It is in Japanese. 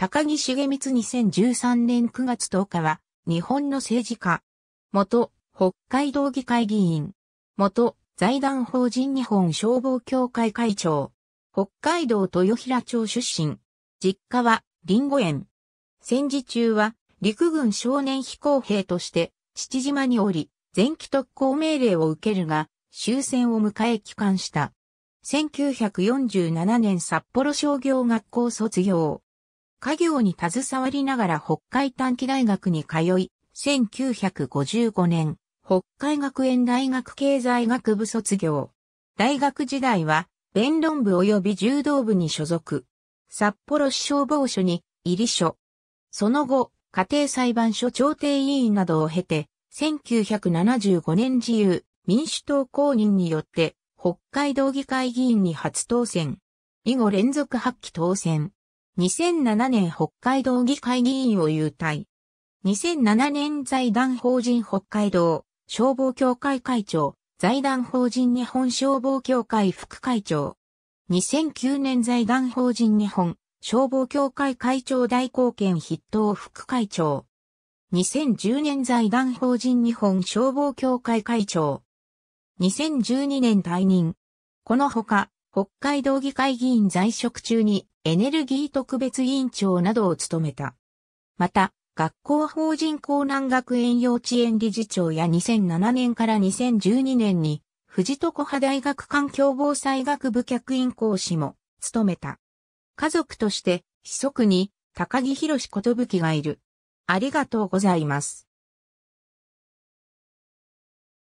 高木茂光2013年9月10日は、日本の政治家、元北海道議会議員、元財団法人日本消防協会会長、北海道豊平町出身、実家はリンゴ園。戦時中は陸軍少年飛行兵として父島におり、前期特攻命令を受けるが、終戦を迎え帰還した。1947年札幌商業学校卒業。家業に携わりながら北海短期大学に通い、1955年、北海学園大学経済学部卒業。大学時代は、弁論部及び柔道部に所属。札幌市消防署に、入り所。その後、家庭裁判所調停委員などを経て、1975年自由民主党公認によって、北海道議会議員に初当選。以後連続発起当選。2007年北海道議会議員を優退。2007年財団法人北海道消防協会会長、財団法人日本消防協会副会長。2009年財団法人日本消防協会会長代行権筆頭副会長。2010年財団法人日本消防協会会長。2012年退任。このほか、北海道議会議員在職中にエネルギー特別委員長などを務めた。また、学校法人港南学園幼稚園理事長や2007年から2012年に、富士徳派大学環境防災学部客員講師も務めた。家族として、秘則に高木博士ことぶきがいる。ありがとうございます。